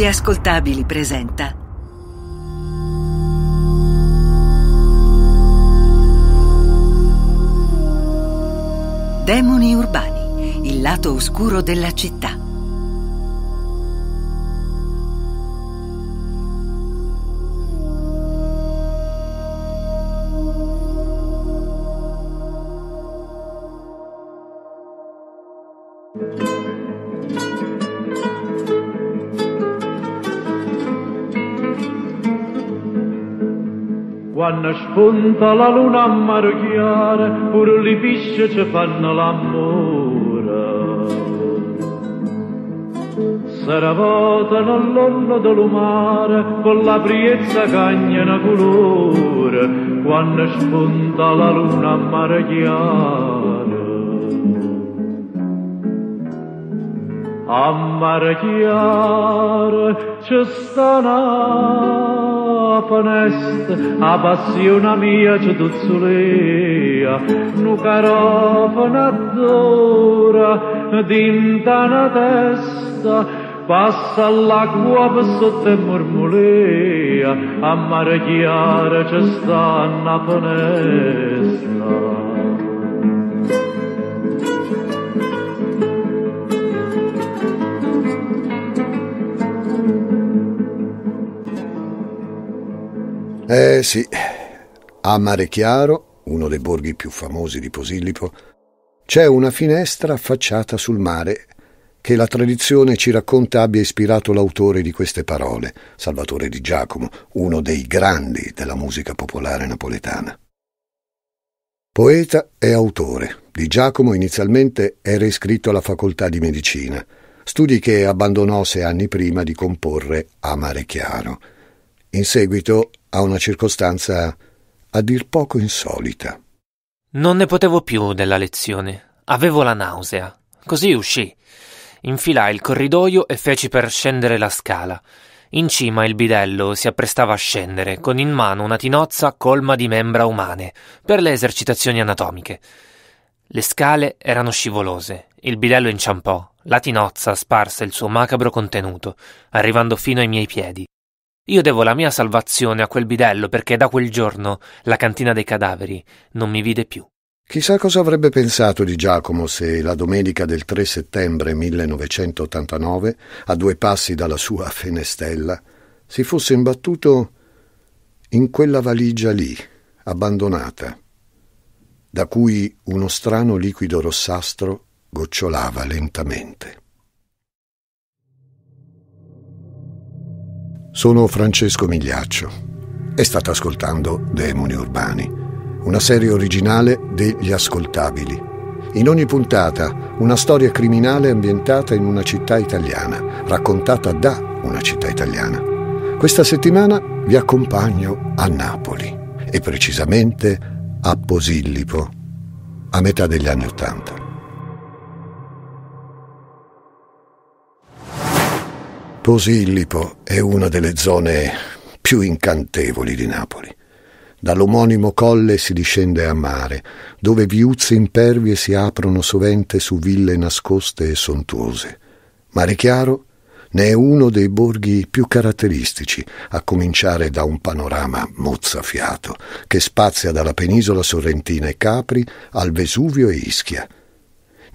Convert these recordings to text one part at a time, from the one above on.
Gli Ascoltabili presenta Demoni urbani, il lato oscuro della città spunta la luna a marchiare, pur le pisce ci fanno l'amore. Sarà vuota nell'orlo del mare, con la priezza cagnana colore, quando spunta la luna a marchiare. a marchiare ci sta a passione mia ci tuzzolia, nu carofana d'ora, d'intana testa, passa l'acqua per sotto e mormolia, a marchiare ci sta Eh sì, a Marechiaro, uno dei borghi più famosi di Posillipo, c'è una finestra affacciata sul mare che la tradizione ci racconta abbia ispirato l'autore di queste parole, Salvatore di Giacomo, uno dei grandi della musica popolare napoletana. Poeta e autore, di Giacomo inizialmente era iscritto alla facoltà di medicina, studi che abbandonò sei anni prima di comporre Amare Chiaro in seguito a una circostanza a dir poco insolita. Non ne potevo più della lezione. Avevo la nausea. Così uscì. Infilai il corridoio e feci per scendere la scala. In cima il bidello si apprestava a scendere, con in mano una tinozza colma di membra umane, per le esercitazioni anatomiche. Le scale erano scivolose, il bidello inciampò, la tinozza sparse il suo macabro contenuto, arrivando fino ai miei piedi. Io devo la mia salvazione a quel bidello perché da quel giorno la cantina dei cadaveri non mi vide più. Chissà cosa avrebbe pensato di Giacomo se la domenica del 3 settembre 1989, a due passi dalla sua fenestella, si fosse imbattuto in quella valigia lì, abbandonata, da cui uno strano liquido rossastro gocciolava lentamente. Sono Francesco Migliaccio e state ascoltando Demoni Urbani, una serie originale degli ascoltabili. In ogni puntata una storia criminale ambientata in una città italiana, raccontata da una città italiana. Questa settimana vi accompagno a Napoli e precisamente a Posillipo, a metà degli anni Ottanta. Posillipo è una delle zone più incantevoli di Napoli. Dall'omonimo colle si discende a mare, dove viuzze impervie si aprono sovente su ville nascoste e sontuose. Mare Chiaro ne è uno dei borghi più caratteristici, a cominciare da un panorama mozzafiato, che spazia dalla penisola sorrentina e Capri al Vesuvio e Ischia –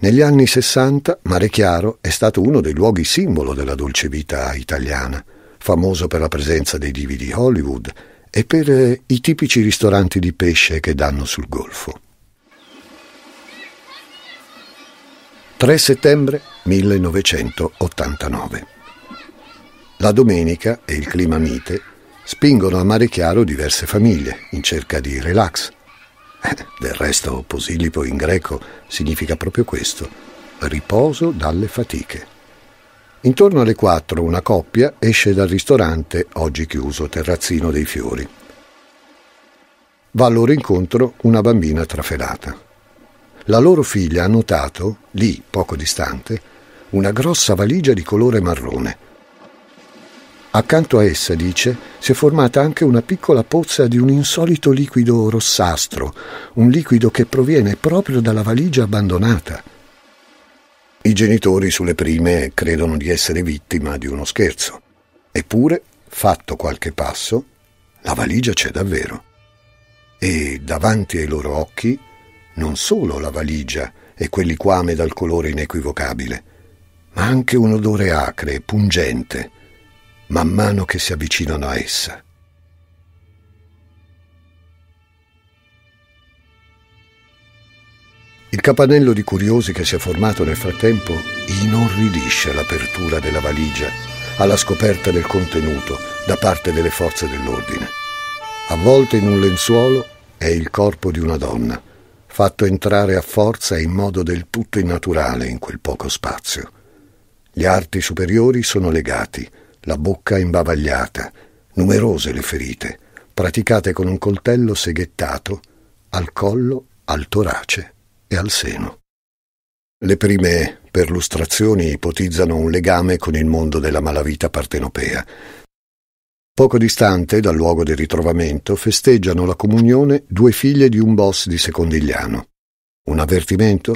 negli anni Sessanta, Mare Chiaro è stato uno dei luoghi simbolo della dolce vita italiana, famoso per la presenza dei divi di Hollywood e per eh, i tipici ristoranti di pesce che danno sul golfo. 3 settembre 1989. La domenica e il clima mite spingono a mare chiaro diverse famiglie in cerca di relax del resto Posilipo in greco significa proprio questo, riposo dalle fatiche. Intorno alle 4 una coppia esce dal ristorante, oggi chiuso, Terrazzino dei Fiori. Va loro incontro una bambina trafelata. La loro figlia ha notato, lì poco distante, una grossa valigia di colore marrone Accanto a essa, dice, si è formata anche una piccola pozza di un insolito liquido rossastro, un liquido che proviene proprio dalla valigia abbandonata. I genitori sulle prime credono di essere vittima di uno scherzo. Eppure, fatto qualche passo, la valigia c'è davvero. E davanti ai loro occhi, non solo la valigia e quell'iquame dal colore inequivocabile, ma anche un odore acre, e pungente, man mano che si avvicinano a essa. Il capanello di curiosi che si è formato nel frattempo inorridisce l'apertura della valigia alla scoperta del contenuto da parte delle forze dell'ordine. Avvolto in un lenzuolo è il corpo di una donna, fatto entrare a forza e in modo del tutto innaturale in quel poco spazio. Gli arti superiori sono legati, la bocca imbavagliata, numerose le ferite, praticate con un coltello seghettato al collo, al torace e al seno. Le prime perlustrazioni ipotizzano un legame con il mondo della malavita partenopea. Poco distante dal luogo del ritrovamento festeggiano la comunione due figlie di un boss di Secondigliano. Un avvertimento?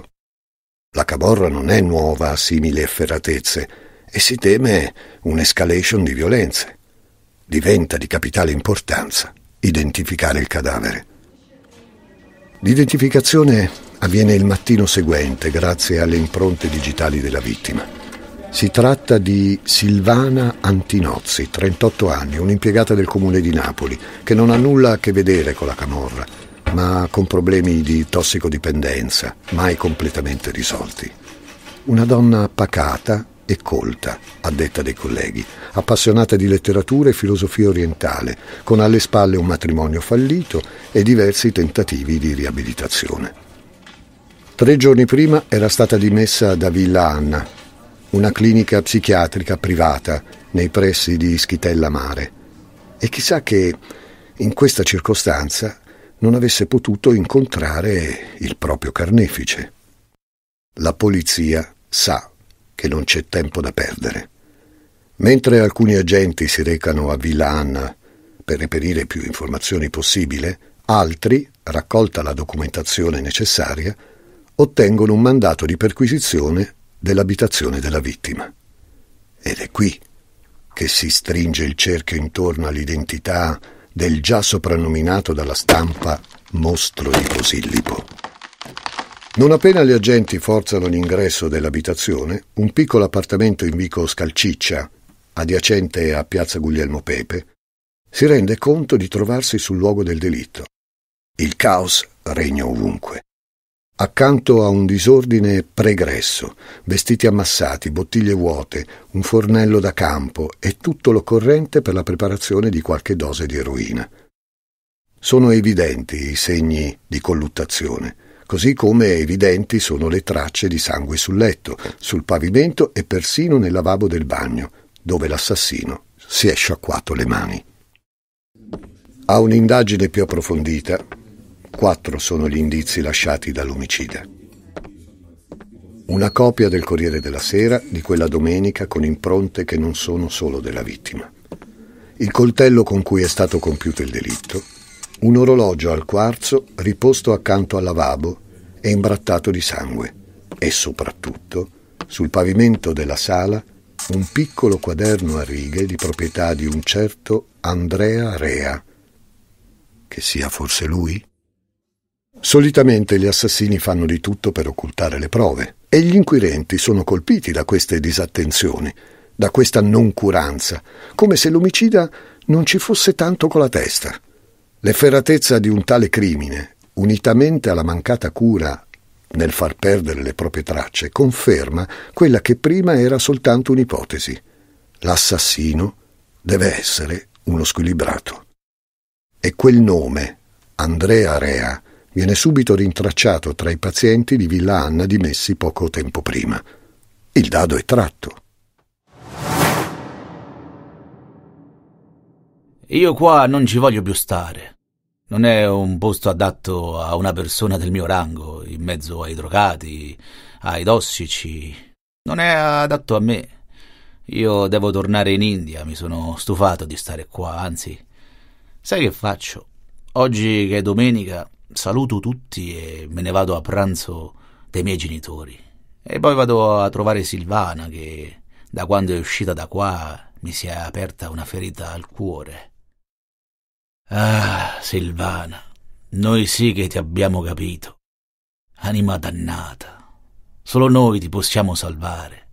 La Caborra non è nuova a simili efferatezze, e si teme un'escalation di violenze. Diventa di capitale importanza identificare il cadavere. L'identificazione avviene il mattino seguente grazie alle impronte digitali della vittima. Si tratta di Silvana Antinozzi, 38 anni, un'impiegata del comune di Napoli, che non ha nulla a che vedere con la camorra, ma con problemi di tossicodipendenza, mai completamente risolti. Una donna pacata, e colta, a detta dei colleghi, appassionata di letteratura e filosofia orientale, con alle spalle un matrimonio fallito e diversi tentativi di riabilitazione. Tre giorni prima era stata dimessa da Villa Anna, una clinica psichiatrica privata nei pressi di Ischitella Mare. E chissà che in questa circostanza non avesse potuto incontrare il proprio carnefice. La polizia sa che non c'è tempo da perdere. Mentre alcuni agenti si recano a Villan per reperire più informazioni possibile, altri, raccolta la documentazione necessaria, ottengono un mandato di perquisizione dell'abitazione della vittima. Ed è qui che si stringe il cerchio intorno all'identità del già soprannominato dalla stampa mostro di Posillipo. Non appena gli agenti forzano l'ingresso dell'abitazione, un piccolo appartamento in vico Scalciccia, adiacente a piazza Guglielmo Pepe, si rende conto di trovarsi sul luogo del delitto. Il caos regna ovunque. Accanto a un disordine pregresso, vestiti ammassati, bottiglie vuote, un fornello da campo e tutto l'occorrente per la preparazione di qualche dose di eroina. Sono evidenti i segni di colluttazione così come evidenti sono le tracce di sangue sul letto, sul pavimento e persino nel lavabo del bagno, dove l'assassino si è sciacquato le mani. A un'indagine più approfondita, quattro sono gli indizi lasciati dall'omicida. Una copia del Corriere della Sera di quella domenica con impronte che non sono solo della vittima. Il coltello con cui è stato compiuto il delitto, un orologio al quarzo riposto accanto al lavabo e imbrattato di sangue e soprattutto sul pavimento della sala un piccolo quaderno a righe di proprietà di un certo Andrea Rea. Che sia forse lui? Solitamente gli assassini fanno di tutto per occultare le prove e gli inquirenti sono colpiti da queste disattenzioni, da questa noncuranza, come se l'omicida non ci fosse tanto con la testa. L'efferatezza di un tale crimine, unitamente alla mancata cura nel far perdere le proprie tracce, conferma quella che prima era soltanto un'ipotesi. L'assassino deve essere uno squilibrato. E quel nome, Andrea Rea, viene subito rintracciato tra i pazienti di Villa Anna dimessi poco tempo prima. Il dado è tratto. Io qua non ci voglio più stare. Non è un posto adatto a una persona del mio rango, in mezzo ai drogati, ai tossici. Non è adatto a me. Io devo tornare in India, mi sono stufato di stare qua, anzi. Sai che faccio? Oggi che è domenica saluto tutti e me ne vado a pranzo dei miei genitori. E poi vado a trovare Silvana che da quando è uscita da qua mi si è aperta una ferita al cuore. Ah, Silvana, noi sì che ti abbiamo capito. Anima dannata, solo noi ti possiamo salvare.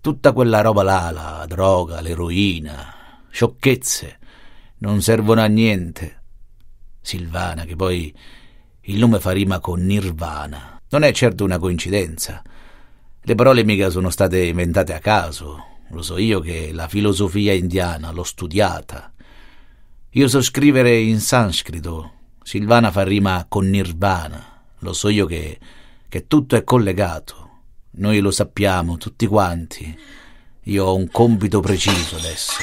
Tutta quella roba là, la droga, l'eroina, sciocchezze, non servono a niente. Silvana, che poi il nome fa rima con nirvana, non è certo una coincidenza. Le parole mica sono state inventate a caso. Lo so io che la filosofia indiana l'ho studiata io so scrivere in sanscrito. Silvana fa rima con nirvana. Lo so io che, che tutto è collegato. Noi lo sappiamo, tutti quanti. Io ho un compito preciso adesso.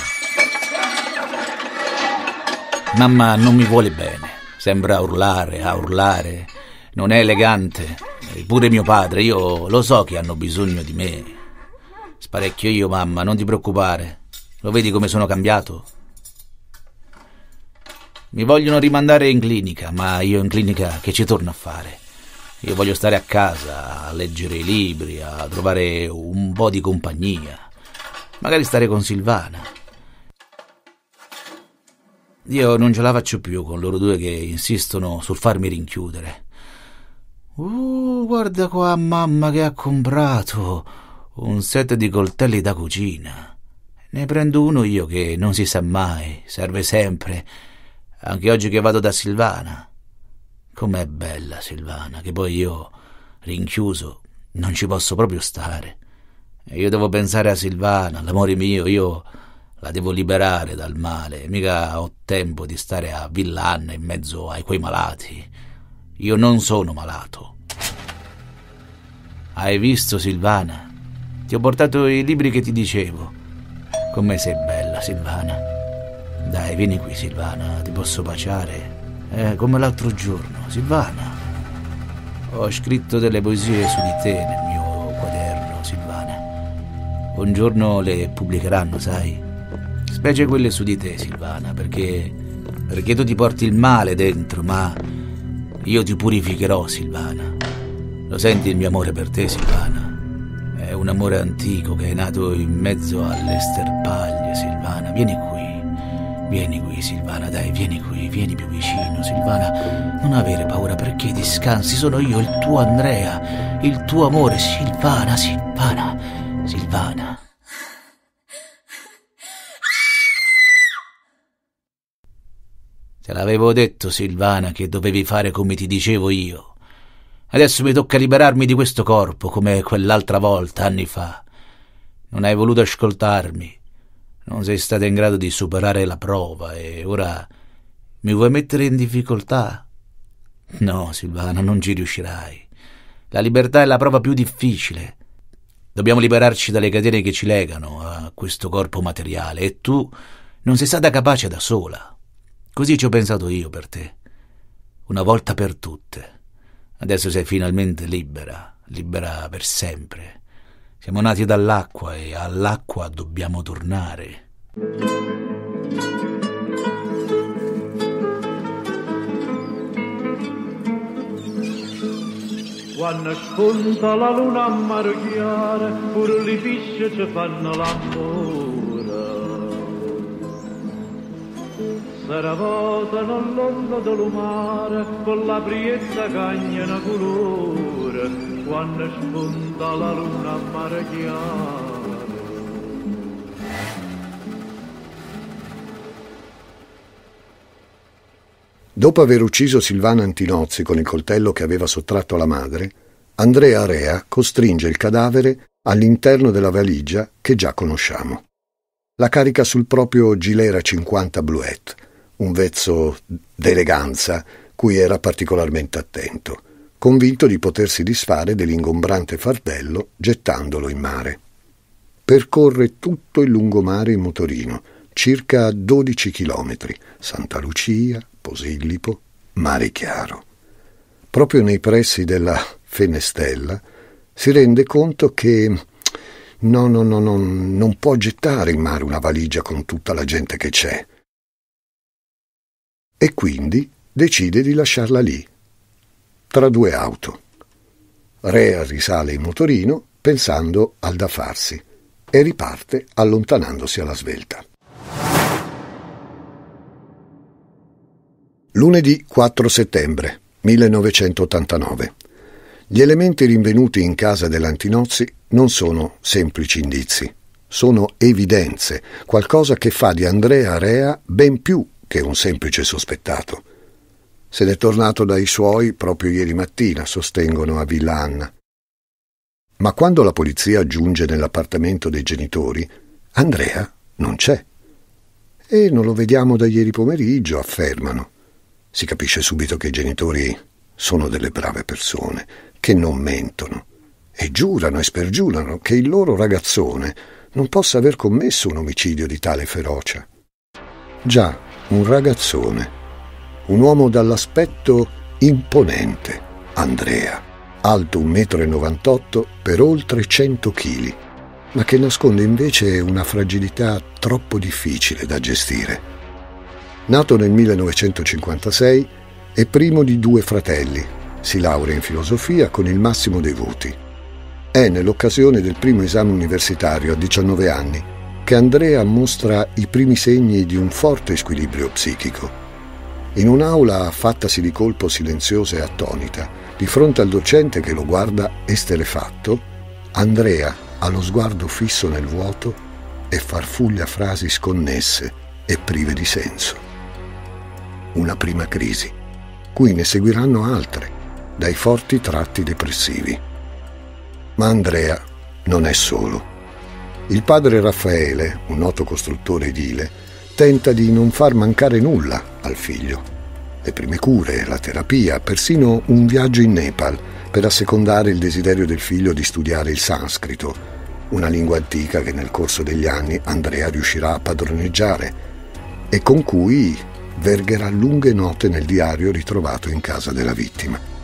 Mamma non mi vuole bene. Sembra urlare, a urlare. Non è elegante. Eppure mio padre, io lo so che hanno bisogno di me. Sparecchio io, mamma, non ti preoccupare. Lo vedi come sono cambiato? Mi vogliono rimandare in clinica, ma io in clinica che ci torno a fare? Io voglio stare a casa, a leggere i libri, a trovare un po' di compagnia. Magari stare con Silvana. Io non ce la faccio più con loro due che insistono sul farmi rinchiudere. Uh, guarda qua mamma che ha comprato un set di coltelli da cucina. Ne prendo uno io che non si sa mai, serve sempre anche oggi che vado da Silvana. Com'è bella Silvana, che poi io, rinchiuso, non ci posso proprio stare. Io devo pensare a Silvana, all'amore mio, io la devo liberare dal male, mica ho tempo di stare a Villanna in mezzo ai quei malati. Io non sono malato. Hai visto Silvana? Ti ho portato i libri che ti dicevo. Come sei bella Silvana. Dai, vieni qui, Silvana, ti posso baciare. È eh, come l'altro giorno, Silvana. Ho scritto delle poesie su di te nel mio quaderno, Silvana. Un giorno le pubblicheranno, sai? Specie quelle su di te, Silvana, perché. perché tu ti porti il male dentro, ma. io ti purificherò, Silvana. Lo senti il mio amore per te, Silvana? È un amore antico che è nato in mezzo alle sterpaglie, Silvana. Vieni qui. Vieni qui, Silvana, dai, vieni qui, vieni più vicino, Silvana. Non avere paura perché ti scansi, sono io, il tuo Andrea, il tuo amore, Silvana, Silvana, Silvana. Te l'avevo detto, Silvana, che dovevi fare come ti dicevo io. Adesso mi tocca liberarmi di questo corpo, come quell'altra volta, anni fa. Non hai voluto ascoltarmi. Non sei stata in grado di superare la prova e ora mi vuoi mettere in difficoltà? No, Silvana, non ci riuscirai. La libertà è la prova più difficile. Dobbiamo liberarci dalle catene che ci legano a questo corpo materiale e tu non sei stata capace da sola. Così ci ho pensato io per te. Una volta per tutte. Adesso sei finalmente libera, libera per sempre. Siamo nati dall'acqua e all'acqua dobbiamo tornare. Quando spunta la luna a marchiare, pure le fisce ci fanno l'amore. Sarà vuota nell'ombra del mare con la priezza cagna una colore quando spunta la luna a mare chiaro. Dopo aver ucciso Silvana Antinozzi con il coltello che aveva sottratto alla madre, Andrea Rea costringe il cadavere all'interno della valigia che già conosciamo. La carica sul proprio Gilera 50 Bluette un vezzo d'eleganza cui era particolarmente attento, convinto di potersi disfare dell'ingombrante fardello gettandolo in mare. Percorre tutto il lungomare in motorino, circa 12 chilometri, Santa Lucia, Posillipo, Mare Chiaro. Proprio nei pressi della Fenestella si rende conto che no, no, no, no, non può gettare in mare una valigia con tutta la gente che c'è e quindi decide di lasciarla lì, tra due auto. Rea risale in motorino pensando al da farsi e riparte allontanandosi alla svelta. Lunedì 4 settembre 1989. Gli elementi rinvenuti in casa dell'Antinozzi non sono semplici indizi, sono evidenze, qualcosa che fa di Andrea Rea ben più che un semplice sospettato. Se n'è tornato dai suoi proprio ieri mattina, sostengono a Villa Anna. Ma quando la polizia giunge nell'appartamento dei genitori, Andrea non c'è. E non lo vediamo da ieri pomeriggio, affermano. Si capisce subito che i genitori sono delle brave persone, che non mentono e giurano e spergiurano che il loro ragazzone non possa aver commesso un omicidio di tale ferocia. Già, un ragazzone, un uomo dall'aspetto imponente, Andrea, alto 1,98 m per oltre 100 kg, ma che nasconde invece una fragilità troppo difficile da gestire. Nato nel 1956, è primo di due fratelli, si laurea in filosofia con il massimo dei voti. È nell'occasione del primo esame universitario a 19 anni che Andrea mostra i primi segni di un forte squilibrio psichico. In un'aula fattasi di colpo silenziosa e attonita, di fronte al docente che lo guarda esterefatto, Andrea ha lo sguardo fisso nel vuoto e farfuglia frasi sconnesse e prive di senso. Una prima crisi, cui ne seguiranno altre, dai forti tratti depressivi. Ma Andrea non è solo. Il padre Raffaele, un noto costruttore edile, tenta di non far mancare nulla al figlio. Le prime cure, la terapia, persino un viaggio in Nepal per assecondare il desiderio del figlio di studiare il sanscrito, una lingua antica che nel corso degli anni Andrea riuscirà a padroneggiare e con cui vergherà lunghe note nel diario ritrovato in casa della vittima.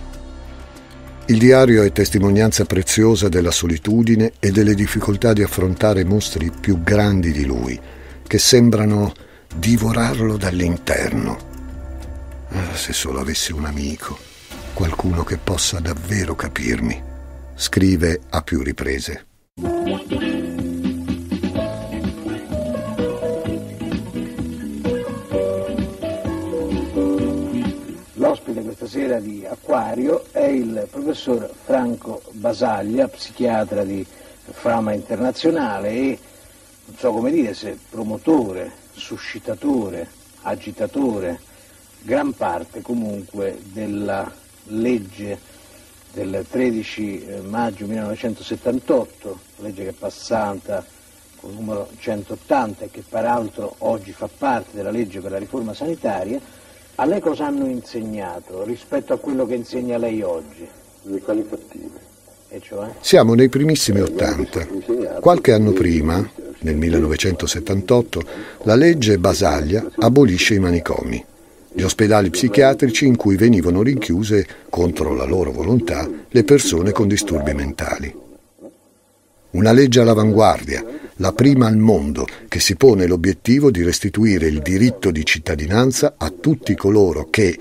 Il diario è testimonianza preziosa della solitudine e delle difficoltà di affrontare mostri più grandi di lui, che sembrano divorarlo dall'interno. Ah, se solo avessi un amico, qualcuno che possa davvero capirmi, scrive a più riprese. sera di Acquario è il professor Franco Basaglia, psichiatra di fama internazionale e, non so come dire, se promotore, suscitatore, agitatore, gran parte comunque della legge del 13 eh, maggio 1978, legge che è passata con il numero 180 e che peraltro oggi fa parte della legge per la riforma sanitaria, a lei cosa hanno insegnato rispetto a quello che insegna lei oggi? Le E cioè? Siamo nei primissimi Ottanta. Qualche anno prima, nel 1978, la legge Basaglia abolisce i manicomi, gli ospedali psichiatrici in cui venivano rinchiuse, contro la loro volontà, le persone con disturbi mentali. Una legge all'avanguardia, la prima al mondo che si pone l'obiettivo di restituire il diritto di cittadinanza a tutti coloro che,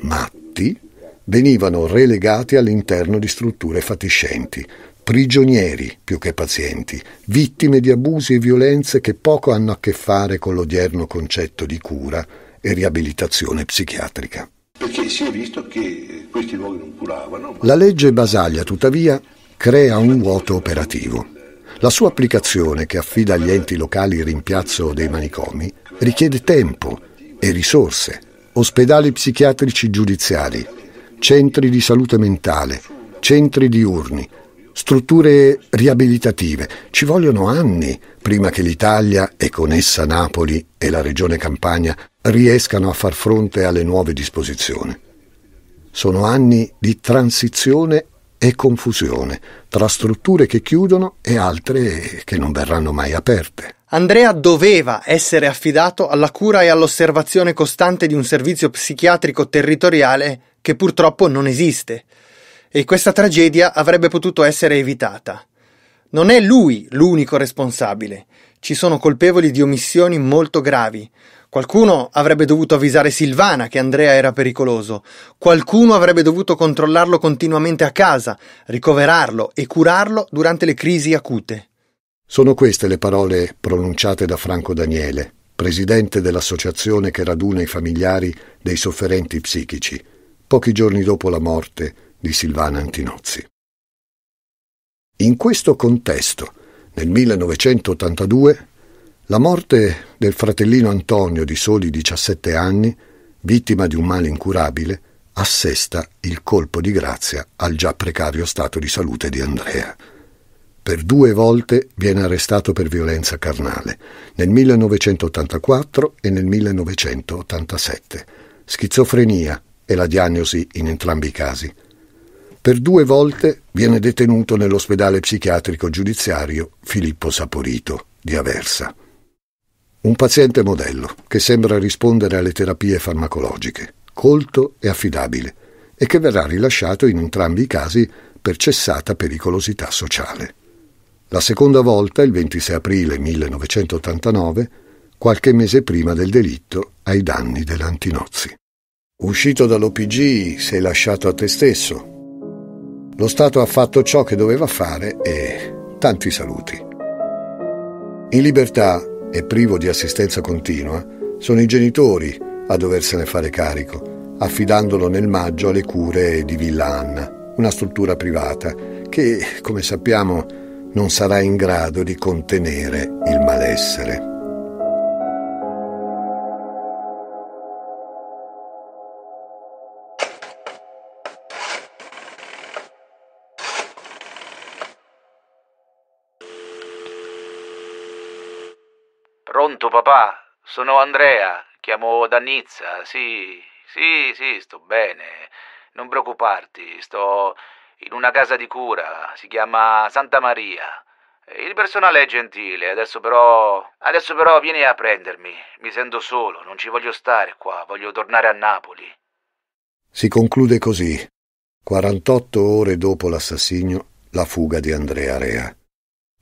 matti, venivano relegati all'interno di strutture fatiscenti, prigionieri più che pazienti, vittime di abusi e violenze che poco hanno a che fare con l'odierno concetto di cura e riabilitazione psichiatrica. Perché si è visto che questi luoghi non curavano. Ma... La legge Basaglia, tuttavia, crea un vuoto operativo. La sua applicazione, che affida agli enti locali il rimpiazzo dei manicomi, richiede tempo e risorse, ospedali psichiatrici giudiziari, centri di salute mentale, centri diurni, strutture riabilitative. Ci vogliono anni prima che l'Italia e con essa Napoli e la regione Campania riescano a far fronte alle nuove disposizioni. Sono anni di transizione e confusione tra strutture che chiudono e altre che non verranno mai aperte. Andrea doveva essere affidato alla cura e all'osservazione costante di un servizio psichiatrico territoriale che purtroppo non esiste e questa tragedia avrebbe potuto essere evitata. Non è lui l'unico responsabile, ci sono colpevoli di omissioni molto gravi, Qualcuno avrebbe dovuto avvisare Silvana che Andrea era pericoloso, qualcuno avrebbe dovuto controllarlo continuamente a casa, ricoverarlo e curarlo durante le crisi acute. Sono queste le parole pronunciate da Franco Daniele, presidente dell'associazione che raduna i familiari dei sofferenti psichici, pochi giorni dopo la morte di Silvana Antinozzi. In questo contesto, nel 1982, la morte del fratellino Antonio di soli 17 anni, vittima di un male incurabile, assesta il colpo di grazia al già precario stato di salute di Andrea. Per due volte viene arrestato per violenza carnale, nel 1984 e nel 1987. Schizofrenia è la diagnosi in entrambi i casi. Per due volte viene detenuto nell'ospedale psichiatrico giudiziario Filippo Saporito di Aversa. Un paziente modello che sembra rispondere alle terapie farmacologiche, colto e affidabile, e che verrà rilasciato in entrambi i casi per cessata pericolosità sociale. La seconda volta, il 26 aprile 1989, qualche mese prima del delitto ai danni dell'Antinozzi. Uscito dall'OPG sei lasciato a te stesso. Lo Stato ha fatto ciò che doveva fare e tanti saluti. In libertà e privo di assistenza continua, sono i genitori a doversene fare carico, affidandolo nel maggio alle cure di Villa Anna, una struttura privata che, come sappiamo, non sarà in grado di contenere il malessere. Pronto papà? Sono Andrea, chiamo da Nizza, sì, sì, sì, sto bene. Non preoccuparti, sto in una casa di cura, si chiama Santa Maria. Il personale è gentile, adesso però... Adesso però vieni a prendermi, mi sento solo, non ci voglio stare qua, voglio tornare a Napoli. Si conclude così, 48 ore dopo l'assassinio, la fuga di Andrea Rea.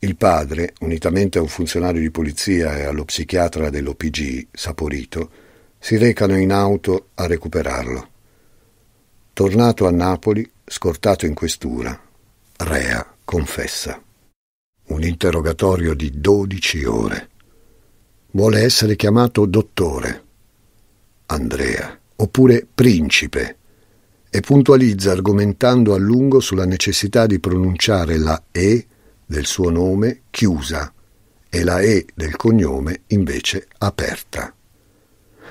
Il padre, unitamente a un funzionario di polizia e allo psichiatra dell'OPG, Saporito, si recano in auto a recuperarlo. Tornato a Napoli, scortato in questura, Rea confessa. Un interrogatorio di 12 ore. Vuole essere chiamato dottore, Andrea, oppure principe, e puntualizza argomentando a lungo sulla necessità di pronunciare la E del suo nome chiusa e la E del cognome invece aperta.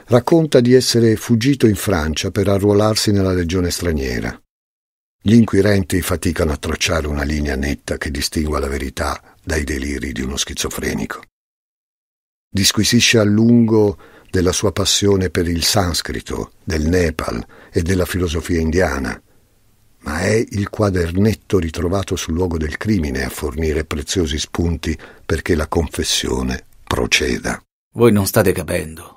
Racconta di essere fuggito in Francia per arruolarsi nella legione straniera. Gli inquirenti faticano a tracciare una linea netta che distingua la verità dai deliri di uno schizofrenico. Disquisisce a lungo della sua passione per il sanscrito, del Nepal e della filosofia indiana, ma è il quadernetto ritrovato sul luogo del crimine a fornire preziosi spunti perché la confessione proceda. Voi non state capendo.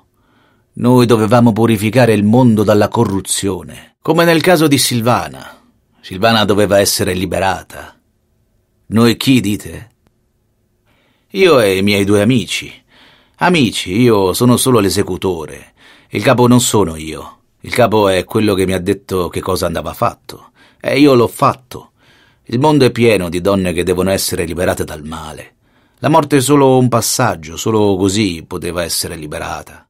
Noi dovevamo purificare il mondo dalla corruzione, come nel caso di Silvana. Silvana doveva essere liberata. Noi chi dite? Io e i miei due amici. Amici, io sono solo l'esecutore. Il capo non sono io. Il capo è quello che mi ha detto che cosa andava fatto. E io l'ho fatto. Il mondo è pieno di donne che devono essere liberate dal male. La morte è solo un passaggio, solo così poteva essere liberata.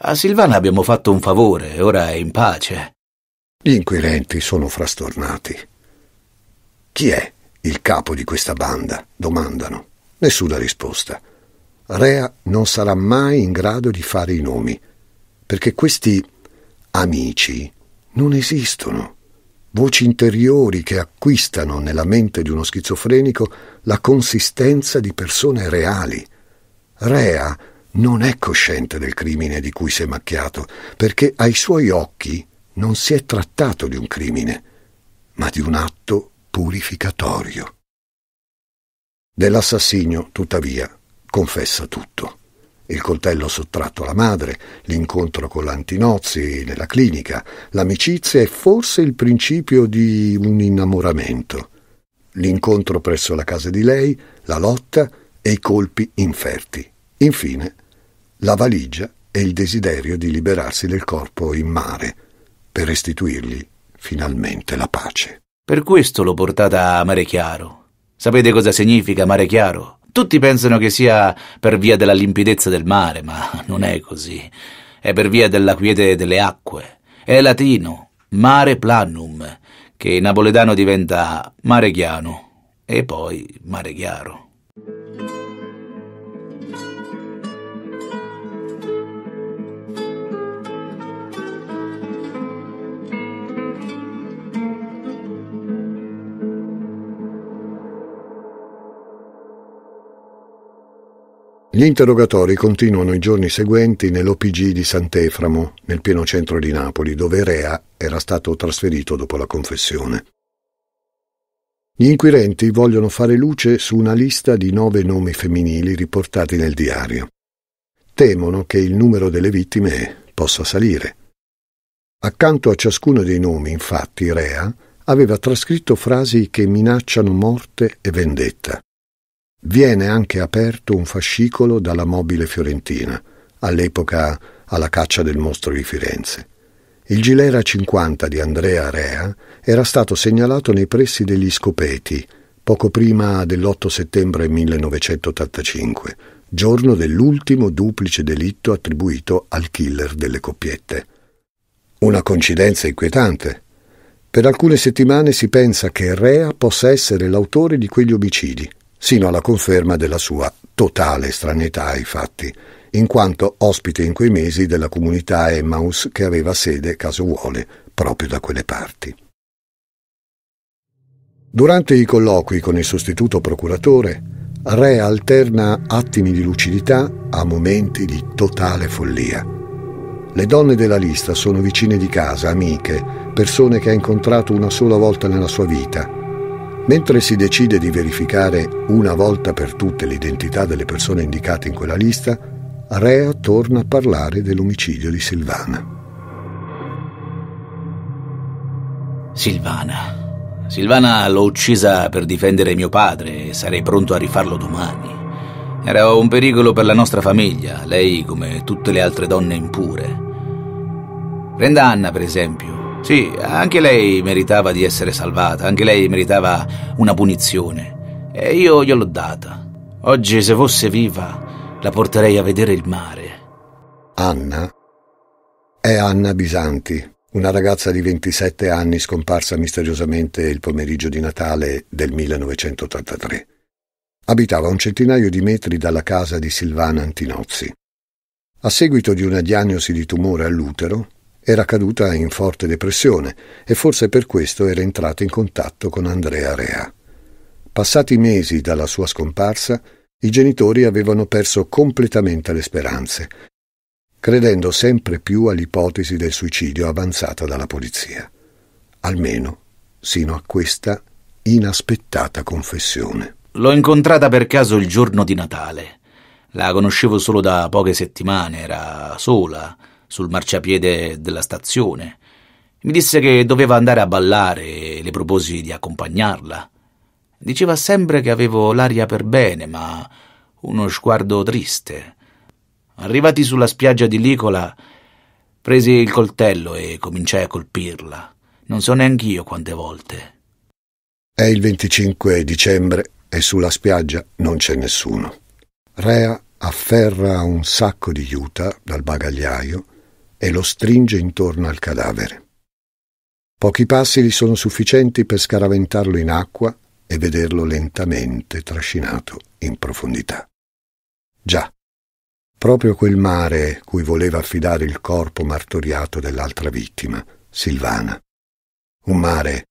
A Silvana abbiamo fatto un favore, ora è in pace. Gli inquirenti sono frastornati. Chi è il capo di questa banda? domandano. Nessuna risposta. Rea non sarà mai in grado di fare i nomi, perché questi amici non esistono voci interiori che acquistano nella mente di uno schizofrenico la consistenza di persone reali. Rea non è cosciente del crimine di cui si è macchiato, perché ai suoi occhi non si è trattato di un crimine, ma di un atto purificatorio. Dell'assassinio, tuttavia, confessa tutto il coltello sottratto alla madre, l'incontro con l'Antinozzi nella clinica, l'amicizia e forse il principio di un innamoramento, l'incontro presso la casa di lei, la lotta e i colpi inferti. Infine, la valigia e il desiderio di liberarsi del corpo in mare per restituirgli finalmente la pace. Per questo l'ho portata a mare chiaro. Sapete cosa significa mare chiaro? Tutti pensano che sia per via della limpidezza del mare, ma non è così. È per via della quiete delle acque. È latino, mare planum, che in napoletano diventa mare chiano e poi mare chiaro. Gli interrogatori continuano i giorni seguenti nell'OPG di Sant'Eframo, nel pieno centro di Napoli, dove Rea era stato trasferito dopo la confessione. Gli inquirenti vogliono fare luce su una lista di nove nomi femminili riportati nel diario. Temono che il numero delle vittime possa salire. Accanto a ciascuno dei nomi, infatti, Rea aveva trascritto frasi che minacciano morte e vendetta. Viene anche aperto un fascicolo dalla mobile fiorentina, all'epoca alla caccia del mostro di Firenze. Il Gilera 50 di Andrea Rea era stato segnalato nei pressi degli Scopeti poco prima dell'8 settembre 1985, giorno dell'ultimo duplice delitto attribuito al killer delle coppiette. Una coincidenza inquietante. Per alcune settimane si pensa che Rea possa essere l'autore di quegli omicidi, sino alla conferma della sua totale stranità ai fatti, in quanto ospite in quei mesi della comunità Emmaus che aveva sede, caso vuole, proprio da quelle parti. Durante i colloqui con il sostituto procuratore, Re alterna attimi di lucidità a momenti di totale follia. Le donne della lista sono vicine di casa, amiche, persone che ha incontrato una sola volta nella sua vita Mentre si decide di verificare una volta per tutte l'identità delle persone indicate in quella lista, Rea torna a parlare dell'omicidio di Silvana. Silvana. Silvana l'ho uccisa per difendere mio padre e sarei pronto a rifarlo domani. Era un pericolo per la nostra famiglia, lei come tutte le altre donne impure. Prenda Anna, per esempio. Sì, anche lei meritava di essere salvata, anche lei meritava una punizione. E io gliel'ho data. Oggi, se fosse viva, la porterei a vedere il mare. Anna? È Anna Bisanti, una ragazza di 27 anni scomparsa misteriosamente il pomeriggio di Natale del 1983. Abitava un centinaio di metri dalla casa di Silvana Antinozzi. A seguito di una diagnosi di tumore all'utero, era caduta in forte depressione e forse per questo era entrata in contatto con Andrea Rea. Passati mesi dalla sua scomparsa, i genitori avevano perso completamente le speranze, credendo sempre più all'ipotesi del suicidio avanzata dalla polizia, almeno sino a questa inaspettata confessione. L'ho incontrata per caso il giorno di Natale. La conoscevo solo da poche settimane, era sola sul marciapiede della stazione. Mi disse che doveva andare a ballare e le proposi di accompagnarla. Diceva sempre che avevo l'aria per bene, ma uno sguardo triste. Arrivati sulla spiaggia di Licola, presi il coltello e cominciai a colpirla. Non so neanch'io quante volte. È il 25 dicembre e sulla spiaggia non c'è nessuno. Rea afferra un sacco di juta dal bagagliaio e lo stringe intorno al cadavere. Pochi passi gli sono sufficienti per scaraventarlo in acqua e vederlo lentamente trascinato in profondità. Già, proprio quel mare cui voleva affidare il corpo martoriato dell'altra vittima, Silvana. Un mare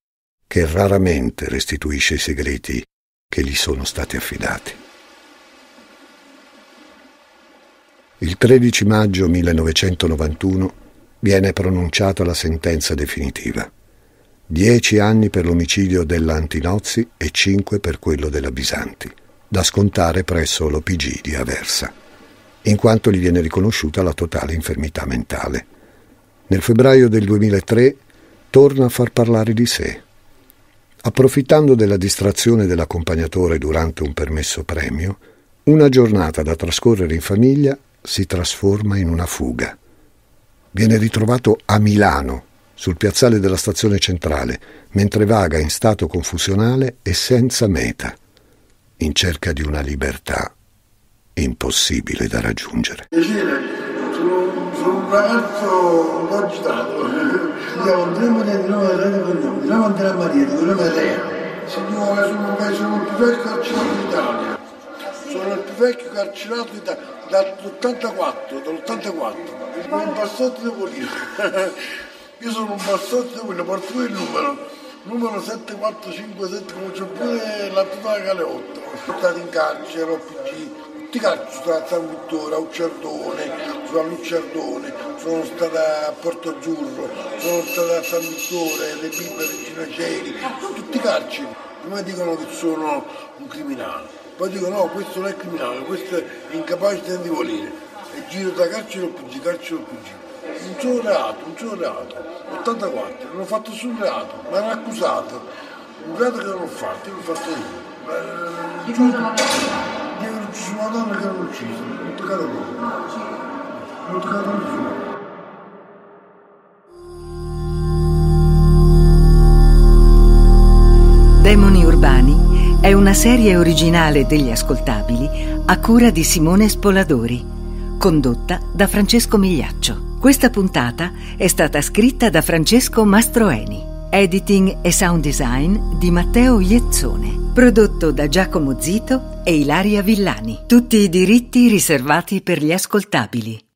che raramente restituisce i segreti che gli sono stati affidati. Il 13 maggio 1991 viene pronunciata la sentenza definitiva. Dieci anni per l'omicidio dell'Antinozzi e cinque per quello della Bisanti, da scontare presso l'OPG di Aversa, in quanto gli viene riconosciuta la totale infermità mentale. Nel febbraio del 2003 torna a far parlare di sé. Approfittando della distrazione dell'accompagnatore durante un permesso premio, una giornata da trascorrere in famiglia si trasforma in una fuga. Viene ritrovato a Milano, sul piazzale della stazione centrale, mentre vaga in stato confusionale e senza meta, in cerca di una libertà impossibile da raggiungere. Signore, Sono il più vecchio carcerato d'Italia. Sono il più vecchio carcerato d'Italia dall'84, dall'84, un bassotto di Polino. Io sono un bassotto di Polino, porto il numero, numero 7457, come c'è pure la tuta della Caleotto. Sono stato in carcere, OPG, tutti i calci, sono stato a San Vittore, a Ucciardone, sono a Lucciardone, sono stata a Porto Giurro, sono stato a San Vittore, Le Bibbere, Cinaceri, tutti calci. Non mi dicono che sono un criminale poi dico no, questo non è criminale, questo è incapace di volere. E giro da carcere al PG, carcere al PG. Un solo reato, un solo reato. 84, non ho fatto nessun reato, ma ero accusato. Un reato che non ho fatto, io l'ho fatto io. Eh, di cosa Dio ci sono una donna che l'ho ucciso, non ho toccato loro. Non ho toccato nessuno. una serie originale degli ascoltabili a cura di Simone Spoladori, condotta da Francesco Migliaccio. Questa puntata è stata scritta da Francesco Mastroeni, editing e sound design di Matteo Iezzone, prodotto da Giacomo Zito e Ilaria Villani. Tutti i diritti riservati per gli ascoltabili.